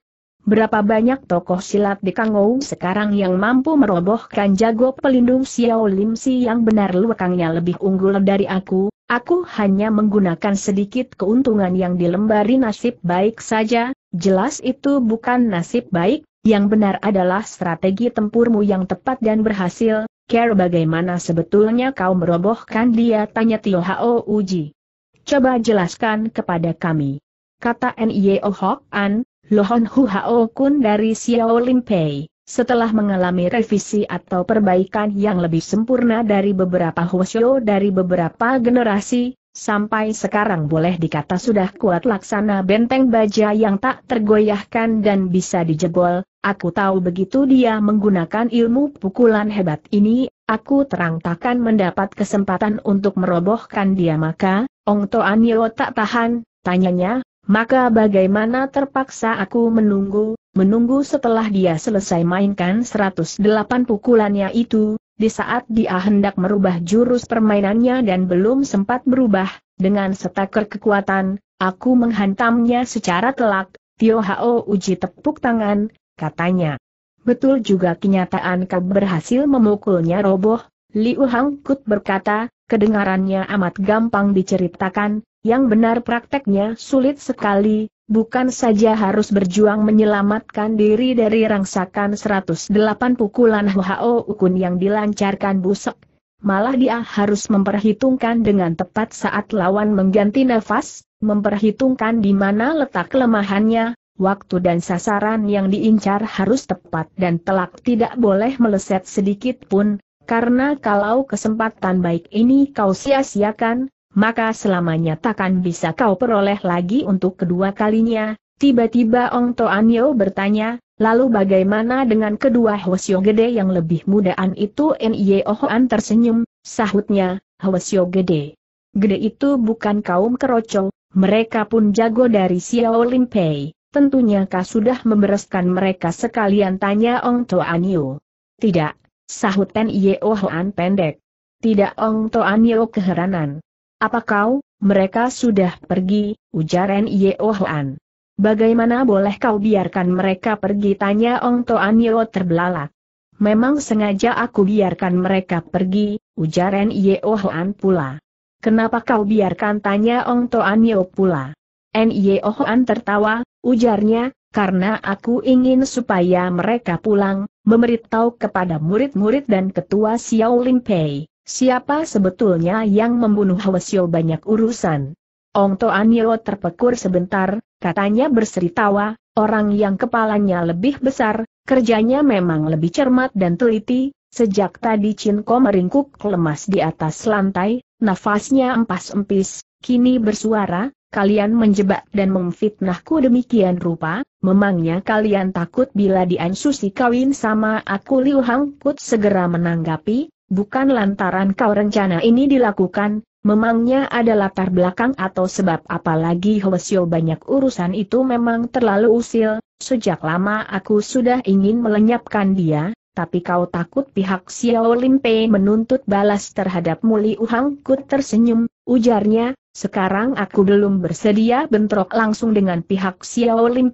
Berapa banyak tokoh silat di Kangou sekarang yang mampu merobohkan jago pelindung Xiao Lim Si yang benar lekangnya lebih unggul dari aku, Aku hanya menggunakan sedikit keuntungan yang dilembari nasib baik saja, jelas itu bukan nasib baik, yang benar adalah strategi tempurmu yang tepat dan berhasil, care bagaimana sebetulnya kau merobohkan dia tanya Tio Hao Uji. Coba jelaskan kepada kami. Kata N.I.O. Ohok An, Lohon Hu Hao Kun dari Xiao Limpei. Setelah mengalami revisi atau perbaikan yang lebih sempurna dari beberapa Hoshio dari beberapa generasi, sampai sekarang boleh dikata sudah kuat laksana benteng baja yang tak tergoyahkan dan bisa dijebol, aku tahu begitu dia menggunakan ilmu pukulan hebat ini, aku terang takkan mendapat kesempatan untuk merobohkan dia maka, Ong Toanio tak tahan, tanyanya, maka bagaimana terpaksa aku menunggu, menunggu setelah dia selesai mainkan 108 pukulannya itu, di saat dia hendak merubah jurus permainannya dan belum sempat berubah, dengan setaker kekuatan, aku menghantamnya secara telak, Tio Hao uji tepuk tangan, katanya. Betul juga kenyataan kau berhasil memukulnya roboh, Liu Hang Kut berkata, kedengarannya amat gampang diceritakan, yang benar prakteknya sulit sekali, bukan saja harus berjuang menyelamatkan diri dari rangsakan 108 pukulan Hao Ukun yang dilancarkan busuk, Malah dia harus memperhitungkan dengan tepat saat lawan mengganti nafas, memperhitungkan di mana letak kelemahannya, waktu dan sasaran yang diincar harus tepat dan telak tidak boleh meleset sedikit pun, karena kalau kesempatan baik ini kau sia-siakan, maka selamanya takkan bisa kau peroleh lagi untuk kedua kalinya. Tiba-tiba Ong Toanyo bertanya, lalu bagaimana dengan kedua Hwasyo Gede yang lebih mudaan itu Nye An tersenyum, sahutnya, Hwasyo Gede. Gede itu bukan kaum keroco, mereka pun jago dari Xiao Limpei. Tentunya kau sudah membereskan mereka sekalian tanya Ong Toanyo. Tidak, Sahut Pen Yeo Hoan pendek. Tidak Ong Toan Yeo keheranan. Apa kau, mereka sudah pergi, ujar N Yeo Hoan. Bagaimana boleh kau biarkan mereka pergi tanya Ong Toan Yeo terbelalak. Memang sengaja aku biarkan mereka pergi, ujar N Yeo Hoan pula. Kenapa kau biarkan tanya Ong Toan Yeo pula. N Yeo Hoan tertawa, ujarnya, karena aku ingin supaya mereka pulang, memberitahu kepada murid-murid dan ketua Xiao Lim Pei, siapa sebetulnya yang membunuh Hwasyo banyak urusan. Ong To Yeo terpekur sebentar, katanya berseri tawa, orang yang kepalanya lebih besar, kerjanya memang lebih cermat dan teliti, sejak tadi Chin Ko meringkuk lemas di atas lantai, nafasnya empas-empis, kini bersuara, kalian menjebak dan memfitnahku demikian rupa, memangnya kalian takut bila diansusi kawin sama aku Liu Hang Kut segera menanggapi, bukan lantaran kau rencana ini dilakukan, memangnya ada latar belakang atau sebab apalagi Hwasyo banyak urusan itu memang terlalu usil, sejak lama aku sudah ingin melenyapkan dia, tapi kau takut pihak Xiao Limpei menuntut balas terhadap Muli Uhang Kut tersenyum, ujarnya, sekarang aku belum bersedia bentrok langsung dengan pihak Xiao Lim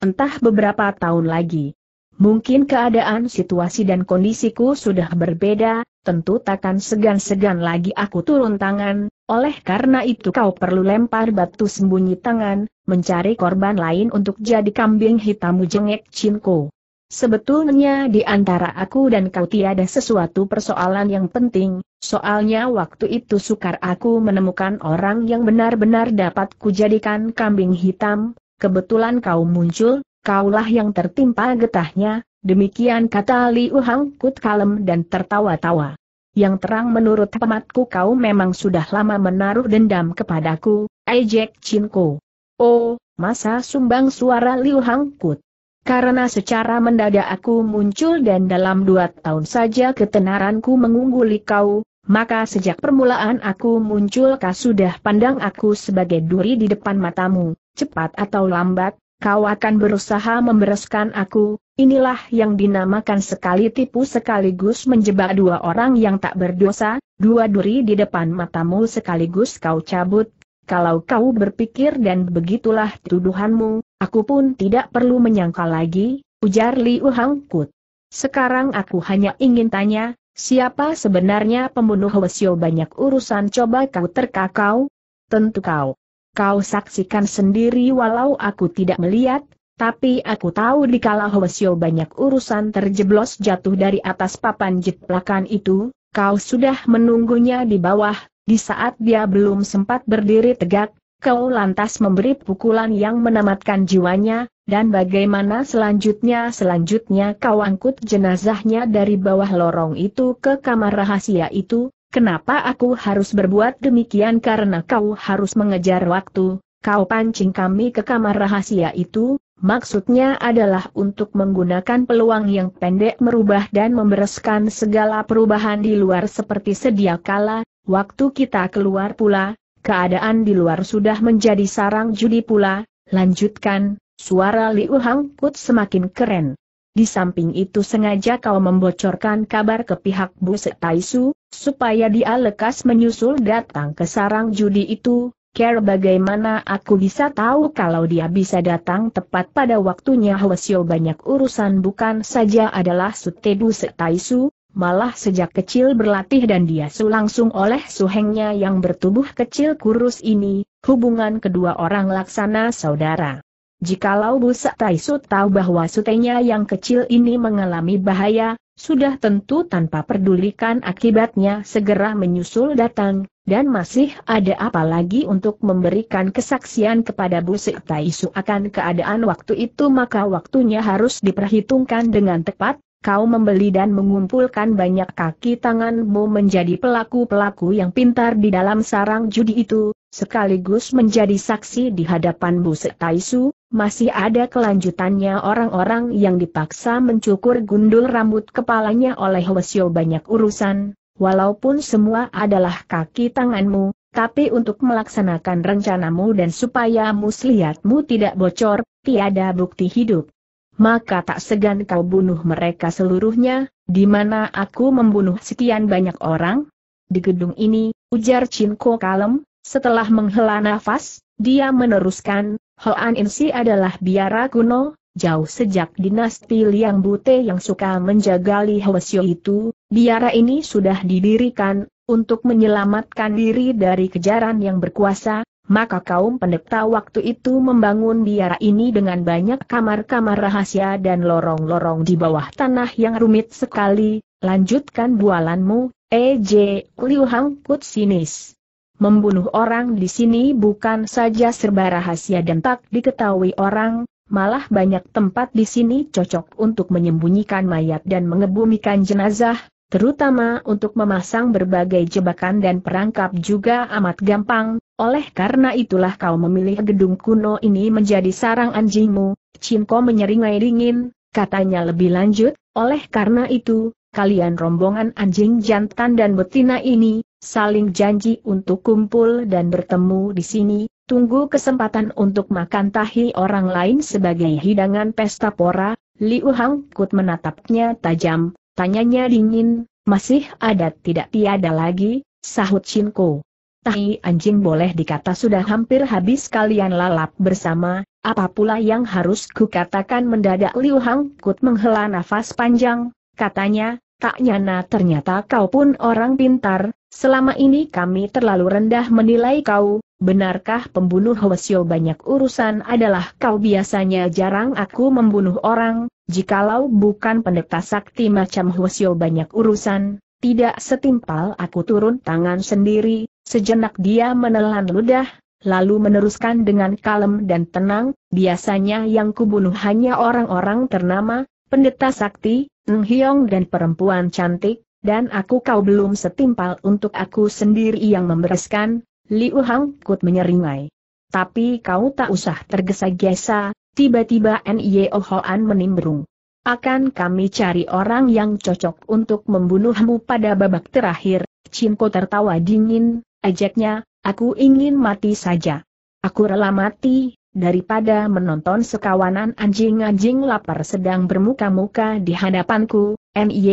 entah beberapa tahun lagi. Mungkin keadaan situasi dan kondisiku sudah berbeda, tentu takkan segan-segan lagi aku turun tangan, oleh karena itu kau perlu lempar batu sembunyi tangan, mencari korban lain untuk jadi kambing hitammu jengek Cinko. Sebetulnya di antara aku dan kau tiada sesuatu persoalan yang penting, soalnya waktu itu sukar aku menemukan orang yang benar-benar dapat kujadikan kambing hitam, kebetulan kau muncul, kaulah yang tertimpa getahnya, demikian kata Liu Uhang Kut kalem dan tertawa-tawa. Yang terang menurut pematku kau memang sudah lama menaruh dendam kepadaku, ejek Chinko. Oh, masa sumbang suara Liu Hangkut. Karena secara mendadak aku muncul dan dalam dua tahun saja ketenaranku mengungguli kau, maka sejak permulaan aku muncul kau sudah pandang aku sebagai duri di depan matamu, cepat atau lambat, kau akan berusaha membereskan aku, inilah yang dinamakan sekali tipu sekaligus menjebak dua orang yang tak berdosa, dua duri di depan matamu sekaligus kau cabut, kalau kau berpikir dan begitulah tuduhanmu, Aku pun tidak perlu menyangkal lagi, ujar Liu Hangkut. Sekarang aku hanya ingin tanya, siapa sebenarnya pembunuh Wesio banyak urusan coba kau terkakau? Tentu kau. Kau saksikan sendiri walau aku tidak melihat, tapi aku tahu dikala Hwasyo banyak urusan terjeblos jatuh dari atas papan jeplakan itu, kau sudah menunggunya di bawah, di saat dia belum sempat berdiri tegak, kau lantas memberi pukulan yang menamatkan jiwanya, dan bagaimana selanjutnya? Selanjutnya kau angkut jenazahnya dari bawah lorong itu ke kamar rahasia itu, kenapa aku harus berbuat demikian? Karena kau harus mengejar waktu, kau pancing kami ke kamar rahasia itu, maksudnya adalah untuk menggunakan peluang yang pendek merubah dan membereskan segala perubahan di luar seperti sedia kala, waktu kita keluar pula, Keadaan di luar sudah menjadi sarang judi pula, lanjutkan, suara Liu Hang Kut semakin keren. Di samping itu sengaja kau membocorkan kabar ke pihak Bu Taisu, supaya dia lekas menyusul datang ke sarang judi itu, care bagaimana aku bisa tahu kalau dia bisa datang tepat pada waktunya Hwasyo banyak urusan bukan saja adalah Sute Bu Malah sejak kecil berlatih dan diasuh langsung oleh suhengnya yang bertubuh kecil kurus ini, hubungan kedua orang laksana saudara. Jikalau Busa Taisu tahu bahwa sutenya yang kecil ini mengalami bahaya, sudah tentu tanpa pedulikan akibatnya segera menyusul datang, dan masih ada apa lagi untuk memberikan kesaksian kepada Busa Taisu akan keadaan waktu itu maka waktunya harus diperhitungkan dengan tepat, kau membeli dan mengumpulkan banyak kaki tanganmu menjadi pelaku-pelaku yang pintar di dalam sarang judi itu, sekaligus menjadi saksi di hadapan Bu setaisu, masih ada kelanjutannya orang-orang yang dipaksa mencukur gundul rambut kepalanya oleh Wesio banyak urusan, walaupun semua adalah kaki tanganmu, tapi untuk melaksanakan rencanamu dan supaya muslihatmu tidak bocor, tiada bukti hidup maka tak segan kau bunuh mereka seluruhnya, di mana aku membunuh sekian banyak orang? Di gedung ini, ujar Cinko kalem, setelah menghela nafas, dia meneruskan, Hoan Insi adalah biara kuno, jauh sejak dinasti Liang Bute yang suka menjaga Li Hwasyo itu, biara ini sudah didirikan, untuk menyelamatkan diri dari kejaran yang berkuasa, maka kaum pendeta waktu itu membangun biara ini dengan banyak kamar-kamar rahasia dan lorong-lorong di bawah tanah yang rumit sekali, lanjutkan bualanmu, E.J. Liu Hang Kut Sinis. Membunuh orang di sini bukan saja serba rahasia dan tak diketahui orang, malah banyak tempat di sini cocok untuk menyembunyikan mayat dan mengebumikan jenazah, terutama untuk memasang berbagai jebakan dan perangkap juga amat gampang, oleh karena itulah kau memilih gedung kuno ini menjadi sarang anjingmu, Cinko menyeringai dingin, katanya lebih lanjut, oleh karena itu, kalian rombongan anjing jantan dan betina ini, saling janji untuk kumpul dan bertemu di sini, tunggu kesempatan untuk makan tahi orang lain sebagai hidangan pesta pora, Liu Hang Kut menatapnya tajam, tanyanya dingin, masih ada tidak tiada lagi, sahut Cinko. Tapi anjing boleh dikata sudah hampir habis kalian lalap bersama, apa pula yang harus kukatakan mendadak Liu Hang Kut menghela nafas panjang, katanya, tak nyana ternyata kau pun orang pintar, selama ini kami terlalu rendah menilai kau, benarkah pembunuh Hwasyo banyak urusan adalah kau biasanya jarang aku membunuh orang, jikalau bukan pendeta sakti macam Hwasyo banyak urusan, tidak setimpal aku turun tangan sendiri, sejenak dia menelan ludah, lalu meneruskan dengan kalem dan tenang, biasanya yang kubunuh hanya orang-orang ternama, pendeta sakti, Ng Hiong dan perempuan cantik, dan aku kau belum setimpal untuk aku sendiri yang membereskan, Liu Hang Kut menyeringai. Tapi kau tak usah tergesa-gesa, tiba-tiba Nye Hoan menimbrung. Akan kami cari orang yang cocok untuk membunuhmu pada babak terakhir. Cinko tertawa dingin, ajaknya, aku ingin mati saja. Aku rela mati, daripada menonton sekawanan anjing-anjing lapar sedang bermuka-muka di hadapanku,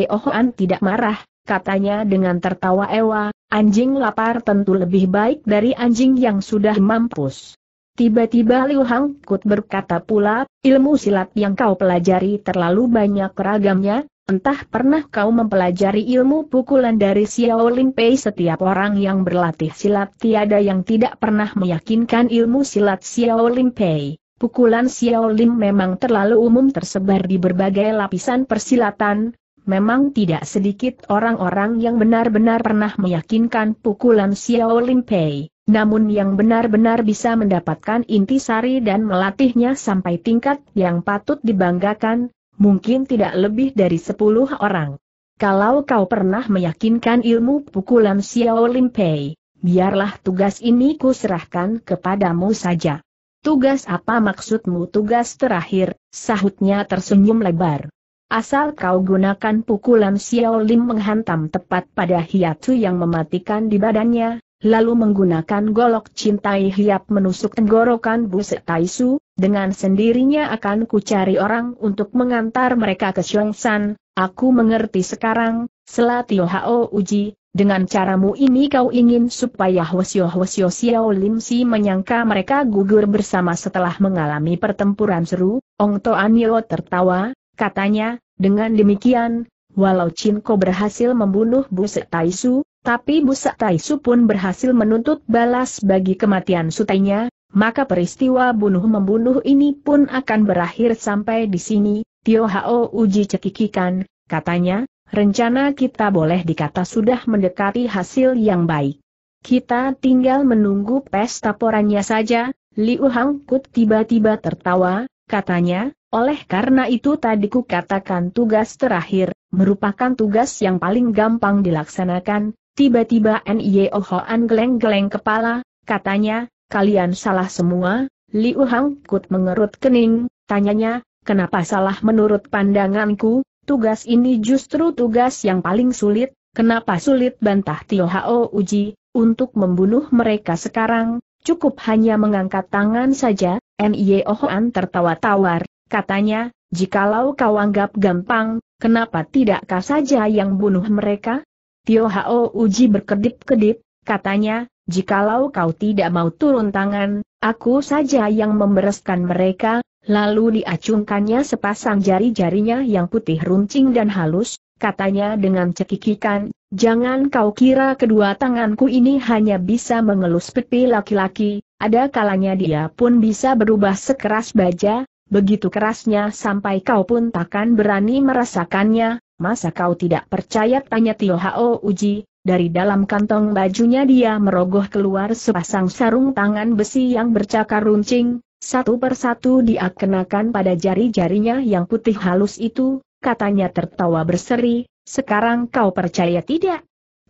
Ohan tidak marah, katanya dengan tertawa ewa, anjing lapar tentu lebih baik dari anjing yang sudah mampus. Tiba-tiba Liu Hang Kut berkata pula, ilmu silat yang kau pelajari terlalu banyak ragamnya, entah pernah kau mempelajari ilmu pukulan dari Xiao Lin Pei setiap orang yang berlatih silat tiada yang tidak pernah meyakinkan ilmu silat Xiao Lin Pei. Pukulan Xiao Xiaolin memang terlalu umum tersebar di berbagai lapisan persilatan, memang tidak sedikit orang-orang yang benar-benar pernah meyakinkan pukulan Xiao Xiaolin Pei. Namun yang benar-benar bisa mendapatkan inti sari dan melatihnya sampai tingkat yang patut dibanggakan, mungkin tidak lebih dari 10 orang. Kalau kau pernah meyakinkan ilmu pukulan Xiao Lim Pei, biarlah tugas ini kuserahkan kepadamu saja. Tugas apa maksudmu tugas terakhir, sahutnya tersenyum lebar. Asal kau gunakan pukulan Xiao Lim menghantam tepat pada hiatu yang mematikan di badannya, lalu menggunakan golok cintai hiap menusuk tenggorokan Bu Taisu, dengan sendirinya akan kucari orang untuk mengantar mereka ke Xiongsan, aku mengerti sekarang, Selatio Hao Uji, dengan caramu ini kau ingin supaya Hwasyo Hwasyo Xiao Lim Si menyangka mereka gugur bersama setelah mengalami pertempuran seru, Ong Toanio tertawa, katanya, dengan demikian, walau Cinko berhasil membunuh Bu Taisu, tapi Busak Taisu pun berhasil menuntut balas bagi kematian sutainya, maka peristiwa bunuh-membunuh ini pun akan berakhir sampai di sini, Tio Hao uji cekikikan, katanya, rencana kita boleh dikata sudah mendekati hasil yang baik. Kita tinggal menunggu pesta porannya saja, Liu Hangkut tiba-tiba tertawa, katanya, oleh karena itu tadi ku katakan tugas terakhir, merupakan tugas yang paling gampang dilaksanakan, Tiba-tiba N.I.O. Hoan geleng-geleng kepala, katanya, kalian salah semua, Liu Hang Kut mengerut kening, tanyanya, kenapa salah menurut pandanganku, tugas ini justru tugas yang paling sulit, kenapa sulit bantah Tio Hao Uji, untuk membunuh mereka sekarang, cukup hanya mengangkat tangan saja, Oho Hoan tertawa tawar, katanya, jikalau kau anggap gampang, kenapa tidakkah saja yang bunuh mereka? Tio Hao Uji berkedip-kedip, katanya, jikalau kau tidak mau turun tangan, aku saja yang membereskan mereka, lalu diacungkannya sepasang jari-jarinya yang putih runcing dan halus, katanya dengan cekikikan, jangan kau kira kedua tanganku ini hanya bisa mengelus pipi laki-laki, ada kalanya dia pun bisa berubah sekeras baja, begitu kerasnya sampai kau pun takkan berani merasakannya, Masa kau tidak percaya? Tanya Tio Hao Uji, dari dalam kantong bajunya dia merogoh keluar sepasang sarung tangan besi yang bercakar runcing, satu persatu dia kenakan pada jari-jarinya yang putih halus itu, katanya tertawa berseri, sekarang kau percaya tidak?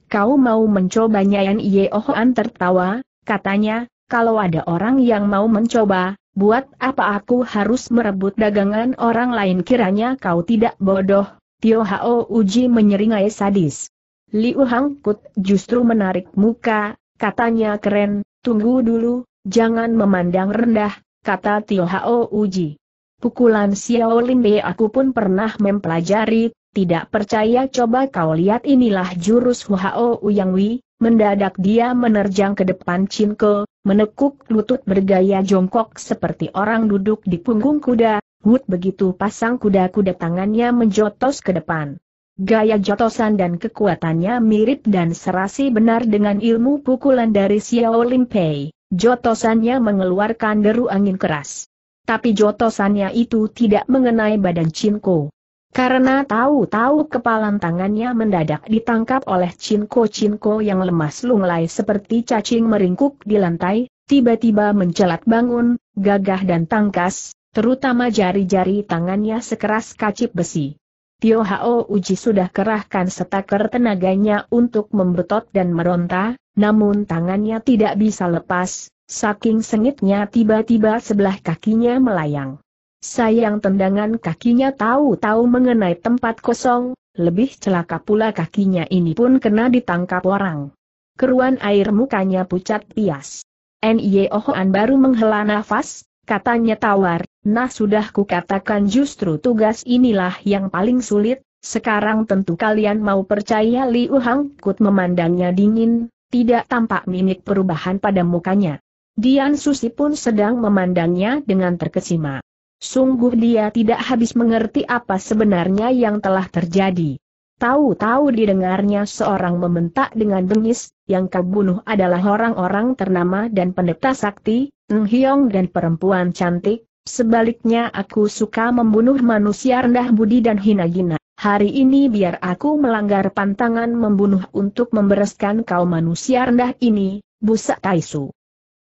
Kau mau mencobanya Yan Yeohoan tertawa, katanya, kalau ada orang yang mau mencoba, buat apa aku harus merebut dagangan orang lain kiranya kau tidak bodoh, Tio Hao Uji menyeringai sadis. Liu Hang Kut justru menarik muka, katanya keren, tunggu dulu, jangan memandang rendah, kata Tio Hao Uji. Pukulan Xiao Bei aku pun pernah mempelajari, tidak percaya coba kau lihat inilah jurus Huao Yang Wi, mendadak dia menerjang ke depan Chinko, menekuk lutut bergaya jongkok seperti orang duduk di punggung kuda, Wood begitu pasang kuda-kuda tangannya menjotos ke depan. Gaya jotosan dan kekuatannya mirip dan serasi benar dengan ilmu pukulan dari Xiao Lim Pei. Jotosannya mengeluarkan deru angin keras. Tapi jotosannya itu tidak mengenai badan Cinko. Karena tahu-tahu kepalan tangannya mendadak ditangkap oleh Cinko-Cinko yang lemas lunglai seperti cacing meringkuk di lantai, tiba-tiba mencelat bangun, gagah dan tangkas, terutama jari-jari tangannya sekeras kacip besi. Tio Hao Uji sudah kerahkan setaker tenaganya untuk membetot dan meronta, namun tangannya tidak bisa lepas, saking sengitnya tiba-tiba sebelah kakinya melayang. Sayang tendangan kakinya tahu-tahu mengenai tempat kosong, lebih celaka pula kakinya ini pun kena ditangkap orang. Keruan air mukanya pucat pias. Ohoan baru menghela nafas, Katanya tawar, nah sudah kukatakan justru tugas inilah yang paling sulit, sekarang tentu kalian mau percaya Liu kut memandangnya dingin, tidak tampak mimik perubahan pada mukanya. Dian Susi pun sedang memandangnya dengan terkesima. Sungguh dia tidak habis mengerti apa sebenarnya yang telah terjadi. Tahu-tahu didengarnya seorang membentak dengan bengis, yang kau adalah orang-orang ternama dan pendeta sakti, Ng Hiong dan perempuan cantik, sebaliknya aku suka membunuh manusia rendah budi dan hina gina. Hari ini biar aku melanggar pantangan membunuh untuk membereskan kau manusia rendah ini, busak Taisu.